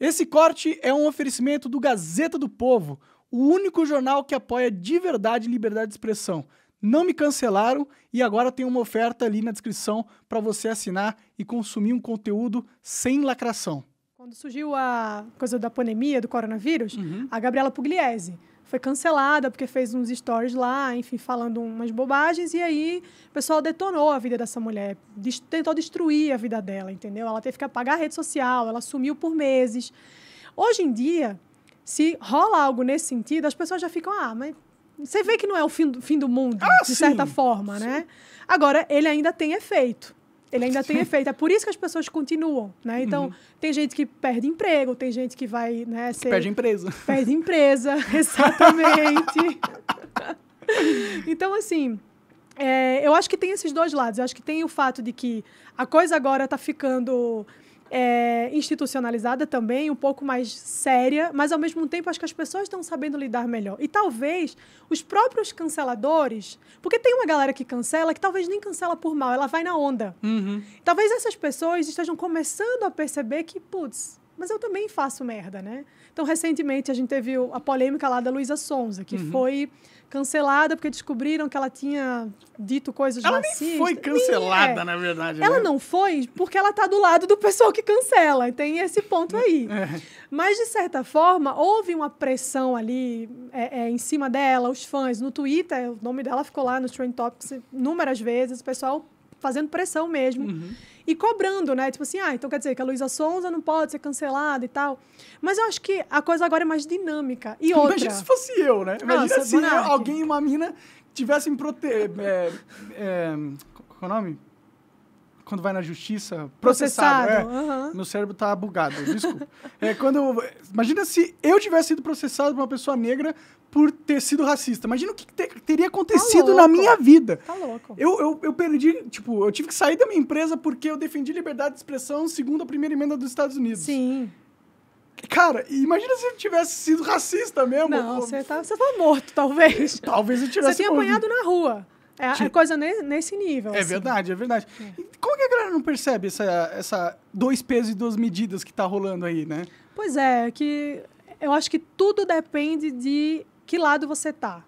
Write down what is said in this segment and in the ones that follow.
Esse corte é um oferecimento do Gazeta do Povo, o único jornal que apoia de verdade liberdade de expressão. Não me cancelaram e agora tem uma oferta ali na descrição para você assinar e consumir um conteúdo sem lacração. Quando surgiu a coisa da pandemia, do coronavírus, uhum. a Gabriela Pugliese foi cancelada porque fez uns stories lá, enfim, falando umas bobagens. E aí o pessoal detonou a vida dessa mulher, tentou destruir a vida dela, entendeu? Ela teve que apagar a rede social, ela sumiu por meses. Hoje em dia, se rola algo nesse sentido, as pessoas já ficam, ah, mas você vê que não é o fim do, fim do mundo, ah, de sim, certa forma, sim. né? Agora, ele ainda tem efeito. Ele ainda tem efeito. É por isso que as pessoas continuam, né? Então, uhum. tem gente que perde emprego, tem gente que vai, né, ser... Perde empresa. Perde empresa, exatamente. então, assim, é, eu acho que tem esses dois lados. Eu acho que tem o fato de que a coisa agora está ficando é, institucionalizada também, um pouco mais séria, mas ao mesmo tempo acho que as pessoas estão sabendo lidar melhor. E talvez os próprios canceladores, porque tem uma galera que cancela que talvez nem cancela por mal, ela vai na onda. Uhum. Talvez essas pessoas estejam começando a perceber que, putz, mas eu também faço merda, né? Então, recentemente, a gente teve a polêmica lá da Luísa Sonza, que uhum. foi cancelada porque descobriram que ela tinha dito coisas ela racistas. Ela foi cancelada, nem é. na verdade. Ela né? não foi porque ela tá do lado do pessoal que cancela. Tem esse ponto aí. É. Mas, de certa forma, houve uma pressão ali é, é, em cima dela, os fãs. No Twitter, o nome dela ficou lá nos Trend Topics inúmeras vezes, o pessoal fazendo pressão mesmo. Uhum e cobrando, né? Tipo assim, ah, então quer dizer que a Luísa Sonza não pode ser cancelada e tal. Mas eu acho que a coisa agora é mais dinâmica. E outra. Imagina se fosse eu, né? Ah, Imagina Nossa, é se eu, alguém, uma mina, tivessem prote... É, é, é, qual é o nome? quando vai na justiça, processado. processado é, uhum. Meu cérebro tá bugado, desculpa. é, quando, imagina se eu tivesse sido processado por uma pessoa negra por ter sido racista. Imagina o que te, teria tá acontecido tá na minha vida. Tá louco. Eu, eu, eu perdi, tipo, eu tive que sair da minha empresa porque eu defendi liberdade de expressão segundo a primeira emenda dos Estados Unidos. Sim. Cara, imagina se eu tivesse sido racista mesmo. Não, você tava tá, você tá morto, talvez. talvez eu tivesse Você tinha apanhado na rua. É, tipo... coisa nesse nível. É assim. verdade, é verdade. É. Como que a galera não percebe essa, essa dois pesos e duas medidas que está rolando aí, né? Pois é, que eu acho que tudo depende de que lado você tá.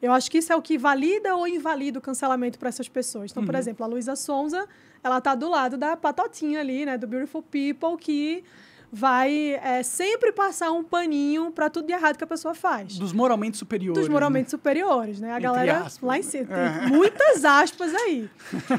Eu acho que isso é o que valida ou invalida o cancelamento para essas pessoas. Então, uhum. por exemplo, a Luísa Sonza, ela tá do lado da patotinha ali, né, do Beautiful People, que vai é, sempre passar um paninho para tudo de errado que a pessoa faz. Dos moralmente superiores. Dos né? moralmente né? superiores, né? A Entre galera aspas. lá em né? cima. Tem é. muitas aspas aí.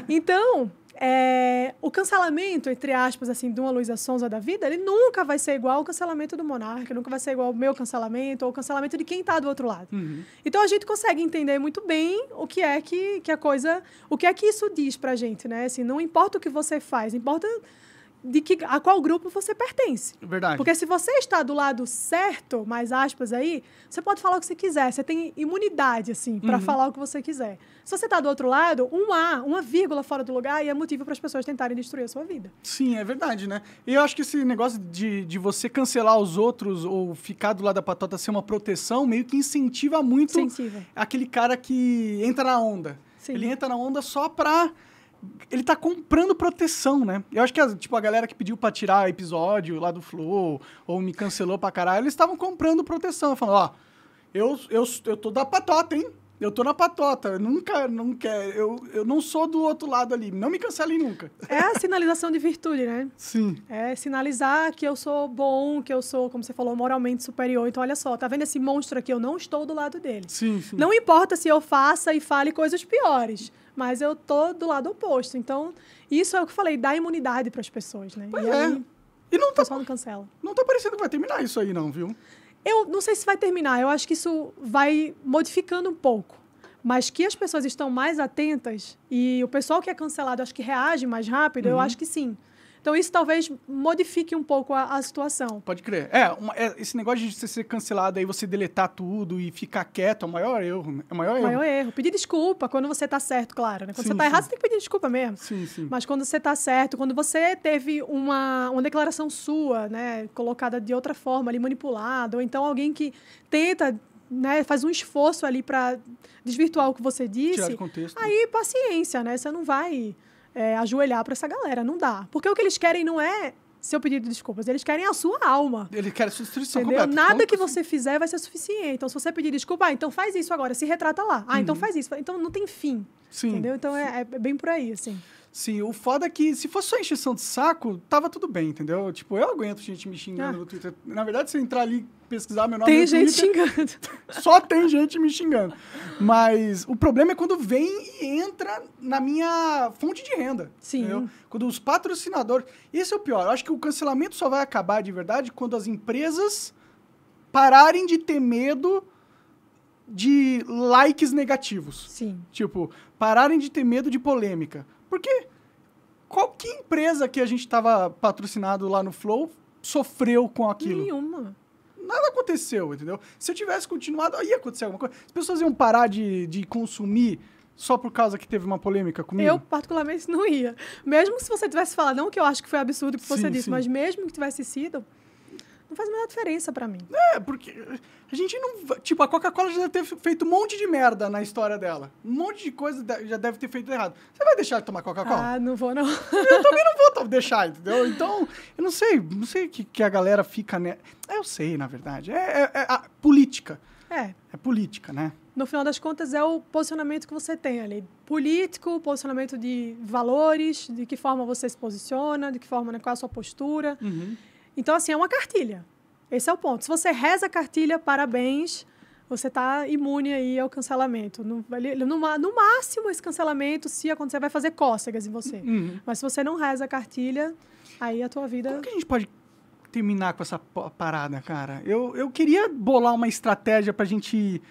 Então, é, o cancelamento, entre aspas, assim, de uma Luísa Sonza da vida, ele nunca vai ser igual ao cancelamento do Monarca, nunca vai ser igual ao meu cancelamento ou o cancelamento de quem está do outro lado. Uhum. Então a gente consegue entender muito bem o que é que, que a coisa. O que é que isso diz pra gente, né? Assim, não importa o que você faz, importa de que a qual grupo você pertence. Verdade. Porque se você está do lado certo, mais aspas aí, você pode falar o que você quiser. Você tem imunidade assim para uhum. falar o que você quiser. Se você está do outro lado, um a, uma vírgula fora do lugar e é motivo para as pessoas tentarem destruir a sua vida. Sim, é verdade, né? E eu acho que esse negócio de, de você cancelar os outros ou ficar do lado da patota ser uma proteção meio que incentiva muito Incentiva. aquele cara que entra na onda. Sim. Ele entra na onda só para ele tá comprando proteção, né? Eu acho que a, tipo, a galera que pediu pra tirar episódio lá do Flow, ou me cancelou pra caralho, eles estavam comprando proteção, falando, ó, eu, eu, eu tô da patota, hein? Eu tô na patota, nunca, não quero. Eu, eu não sou do outro lado ali, não me cancelem nunca. É a sinalização de virtude, né? Sim. É sinalizar que eu sou bom, que eu sou, como você falou, moralmente superior. Então, olha só, tá vendo esse monstro aqui? Eu não estou do lado dele. Sim, sim. Não importa se eu faça e fale coisas piores, mas eu tô do lado oposto. Então, isso é o que eu falei, dá imunidade para as pessoas, né? Pois e é. Aí, e não tá. O pessoal não cancela. Não tá parecendo que vai terminar isso aí, não, viu? Eu não sei se vai terminar, eu acho que isso vai modificando um pouco. Mas que as pessoas estão mais atentas e o pessoal que é cancelado acho que reage mais rápido, uhum. eu acho que sim. Então, isso talvez modifique um pouco a, a situação. Pode crer. É, uma, é, esse negócio de você ser cancelado aí, você deletar tudo e ficar quieto é o maior erro. Né? É o maior erro. maior erro. Pedir desculpa quando você está certo, claro. Né? Quando sim, você está errado, você tem que pedir desculpa mesmo. Sim, sim. Mas quando você está certo, quando você teve uma, uma declaração sua, né, colocada de outra forma ali, manipulada, ou então alguém que tenta né, faz um esforço ali para desvirtuar o que você disse. Tirar de contexto. Aí paciência, né? Você não vai é, ajoelhar para essa galera. Não dá. Porque o que eles querem não é seu pedido de desculpas. Eles querem a sua alma. Eles querem a sua destruição completa. Nada que assim? você fizer vai ser suficiente. Então, se você pedir desculpa, ah, então faz isso agora, se retrata lá. Ah, então uhum. então faz isso. Então, não tem fim. Sim. Entendeu? Então, é, é bem por aí, assim. Sim, o foda é que se fosse só encheção de saco, tava tudo bem, entendeu? Tipo, eu aguento gente me xingando ah. no Twitter. Na verdade, se eu entrar ali pesquisar meu nome tem no gente Twitter, xingando. Só tem gente me xingando. Mas o problema é quando vem e entra na minha fonte de renda. Sim. Entendeu? Quando os patrocinadores. Esse é o pior. Eu acho que o cancelamento só vai acabar de verdade quando as empresas pararem de ter medo de likes negativos. Sim. Tipo, pararem de ter medo de polêmica porque qualquer empresa que a gente estava patrocinado lá no Flow sofreu com aquilo? Nenhuma. Nada aconteceu, entendeu? Se eu tivesse continuado, ia acontecer alguma coisa. As pessoas iam parar de, de consumir só por causa que teve uma polêmica comigo? Eu, particularmente, não ia. Mesmo se você tivesse falado, não que eu acho que foi absurdo que sim, você disse, sim. mas mesmo que tivesse sido, não faz a menor diferença para mim. É, porque a gente não. Tipo, a Coca-Cola já deve ter feito um monte de merda na história dela. Um monte de coisa já deve ter feito errado. Você vai deixar de tomar Coca-Cola? Ah, não vou, não. Eu também não vou deixar, entendeu? Então, eu não sei, não sei que, que a galera fica. Né? Eu sei, na verdade. É, é, é a política. É. É política, né? No final das contas, é o posicionamento que você tem ali. Político, posicionamento de valores, de que forma você se posiciona, de que forma, né, qual é a sua postura. Uhum. Então, assim, é uma cartilha. Esse é o ponto. Se você reza a cartilha, parabéns, você está imune aí ao cancelamento. No, no, no, máximo, esse cancelamento, se acontecer, vai fazer cócegas em você. Uhum. Mas se você não reza a cartilha, aí a tua vida... Como que a gente pode terminar com essa parada, cara? Eu, eu queria bolar uma estratégia para a gente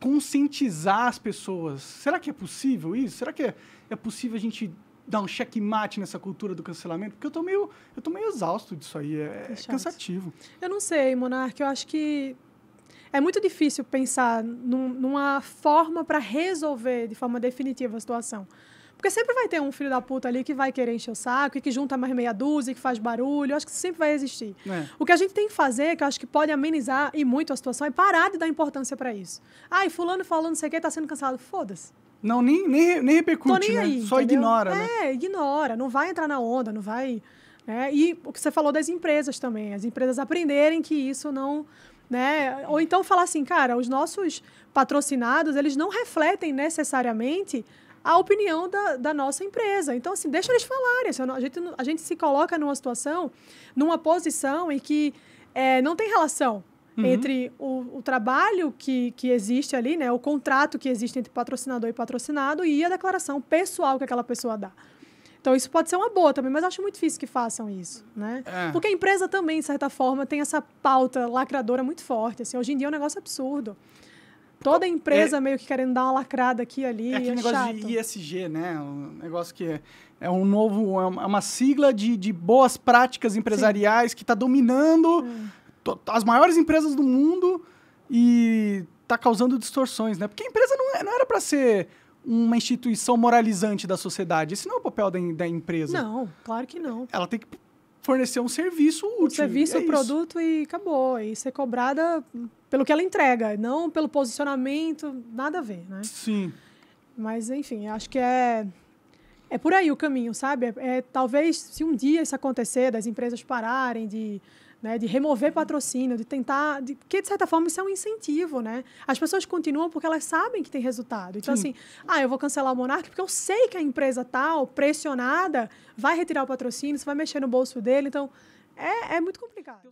conscientizar as pessoas. Será que é possível isso? Será que é, é possível a gente dar um checkmate nessa cultura do cancelamento? Porque eu tô meio, eu tô meio exausto disso aí. É, é cansativo. Eu não sei, Monarque Eu acho que é muito difícil pensar num, numa forma para resolver de forma definitiva a situação. Porque sempre vai ter um filho da puta ali que vai querer encher o saco e que junta mais meia dúzia, que faz barulho. Eu acho que sempre vai existir. É. O que a gente tem que fazer, que eu acho que pode amenizar e muito a situação, é parar de dar importância para isso. Ai, fulano falando não sei o que, tá sendo cancelado. Foda-se. Não, nem, nem, nem repercute, nem né? aí, né? Só entendeu? ignora, né? É, ignora, não vai entrar na onda, não vai... Né? E o que você falou das empresas também, as empresas aprenderem que isso não... Né? Ou então falar assim, cara, os nossos patrocinados, eles não refletem necessariamente a opinião da, da nossa empresa. Então, assim, deixa eles falarem. a, gente, a gente se coloca numa situação, numa posição em que é, não tem relação uhum. entre o, o, trabalho que, que existe ali, né, o contrato que existe entre patrocinador e patrocinado e a declaração pessoal que aquela pessoa dá. Então, isso pode ser uma boa também, mas acho muito difícil que façam isso, né? É. Porque a empresa também, de certa forma, tem essa pauta lacradora muito forte. Assim, hoje em dia é um negócio absurdo. Toda então, empresa é, meio que querendo dar uma lacrada aqui ali, é aquele é negócio chato. de ISG, né? Um negócio que é, é um novo... É, é uma sigla de, de boas práticas empresariais Sim. que está dominando... Hum as maiores empresas do mundo e está causando distorções, né? Porque a empresa não, é, não era para ser uma instituição moralizante da sociedade. Esse não é o papel da, da empresa. Não, claro que não. Ela tem que fornecer um serviço útil. Um serviço, é produto e acabou. E ser cobrada pelo que ela entrega, não pelo posicionamento, nada a ver, né? Sim. Mas, enfim, acho que é, é por aí o caminho, sabe? É, é talvez, se um dia isso acontecer, das empresas pararem de né, de remover patrocínio, de tentar, de, que de certa forma isso é um incentivo, né? As pessoas continuam porque elas sabem que tem resultado. Então Sim. assim, ah, eu vou cancelar o Monark porque eu sei que a empresa tal, pressionada, vai retirar o patrocínio, você vai mexer no bolso dele, então é, é muito complicado.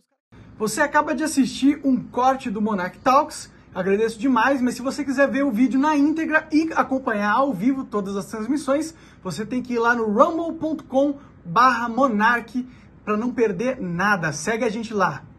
Você acaba de assistir um corte do Monark Talks. Agradeço demais, mas se você quiser ver o vídeo na íntegra e acompanhar ao vivo todas as transmissões, você tem que ir lá no rumble.com/monarque para não perder nada. Segue a gente lá.